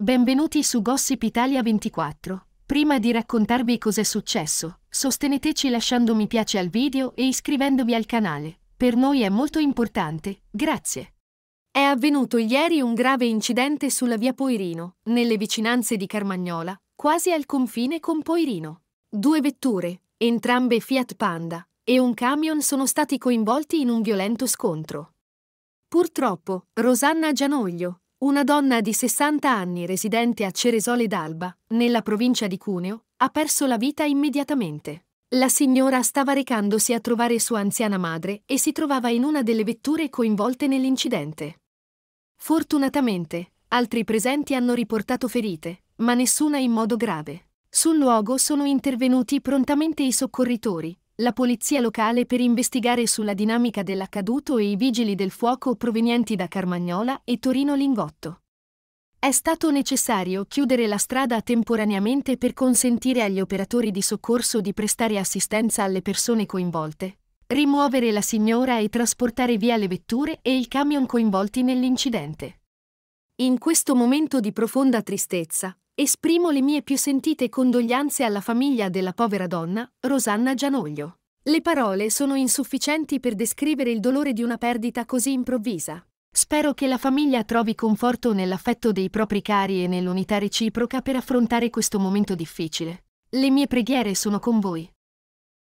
Benvenuti su Gossip Italia 24. Prima di raccontarvi cos'è successo, sosteneteci lasciando mi piace al video e iscrivendovi al canale. Per noi è molto importante, grazie. È avvenuto ieri un grave incidente sulla via Poirino, nelle vicinanze di Carmagnola, quasi al confine con Poirino. Due vetture, entrambe Fiat Panda, e un camion sono stati coinvolti in un violento scontro. Purtroppo, Rosanna Gianoglio, una donna di 60 anni residente a Ceresole d'Alba, nella provincia di Cuneo, ha perso la vita immediatamente. La signora stava recandosi a trovare sua anziana madre e si trovava in una delle vetture coinvolte nell'incidente. Fortunatamente, altri presenti hanno riportato ferite, ma nessuna in modo grave. Sul luogo sono intervenuti prontamente i soccorritori, la polizia locale per investigare sulla dinamica dell'accaduto e i vigili del fuoco provenienti da Carmagnola e Torino Lingotto. È stato necessario chiudere la strada temporaneamente per consentire agli operatori di soccorso di prestare assistenza alle persone coinvolte, rimuovere la signora e trasportare via le vetture e il camion coinvolti nell'incidente. In questo momento di profonda tristezza, esprimo le mie più sentite condoglianze alla famiglia della povera donna, Rosanna Gianoglio. Le parole sono insufficienti per descrivere il dolore di una perdita così improvvisa. Spero che la famiglia trovi conforto nell'affetto dei propri cari e nell'unità reciproca per affrontare questo momento difficile. Le mie preghiere sono con voi.